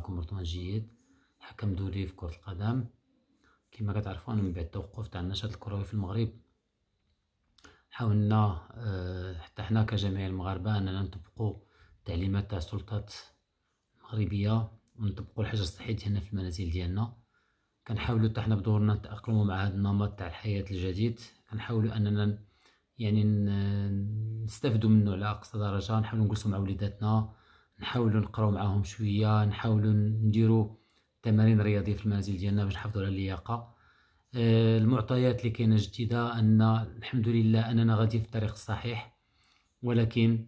معكم مرتضى جيد حكم دولي في كرة القدم كما كتعرفوا انا من بعد التوقف تاع النشاط الكروي في المغرب حاولنا آه، حتى حنا كجميع المغاربة اننا نطبقوا التعليمات تاع السلطات المغربية ونطبقوا الحجر الصحي ديالنا في المنازل ديالنا كنحاولوا حتى حنا بدورنا نتاقلموا مع هذا النمط تاع الحياة الجديد كنحاولوا اننا يعني نستافدوا منه على اقصى درجه نحاولوا نجلسوا مع وليداتنا نحاولوا نقراو معاهم شويه نحاولوا نديروا تمارين رياضيه في المنازل ديالنا باش نحافظوا على اللياقه آه، المعطيات اللي كاينه جديده ان الحمد لله اننا غادي في الطريق الصحيح ولكن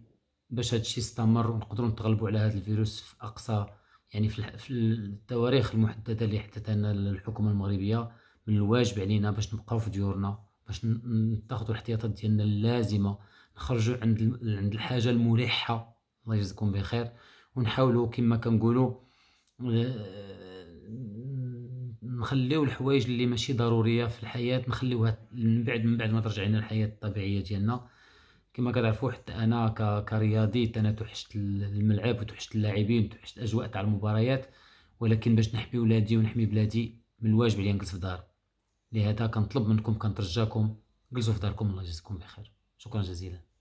باش هادشي يستمر ونقدروا نتغلبوا على هذا الفيروس في اقصى يعني في التواريخ المحدده اللي لنا الحكومه المغربيه من الواجب علينا باش نبقاو في ديورنا باش نتخذوا الاحتياطات ديالنا اللازمه نخرجوا عند عند الحاجه الملحه الله يجزكم بخير ونحاولوا كما كنقولوا آه، نخليو الحوايج اللي ماشي ضروريه في الحياه نخليوها من بعد من بعد ما ترجع لنا الحياه الطبيعيه ديالنا كما كتعرفوا حتى انا كرياضي انا توحشت الملعب وتوحشت اللاعبين وتوحشت الاجواء تاع المباريات ولكن باش نحمي ولادي ونحمي بلادي من الواجب اللي نجلس في دار لهذا كنطلب منكم كنترجاكم جلسوا في داركم الله يجزيكم بخير شكرا جزيلا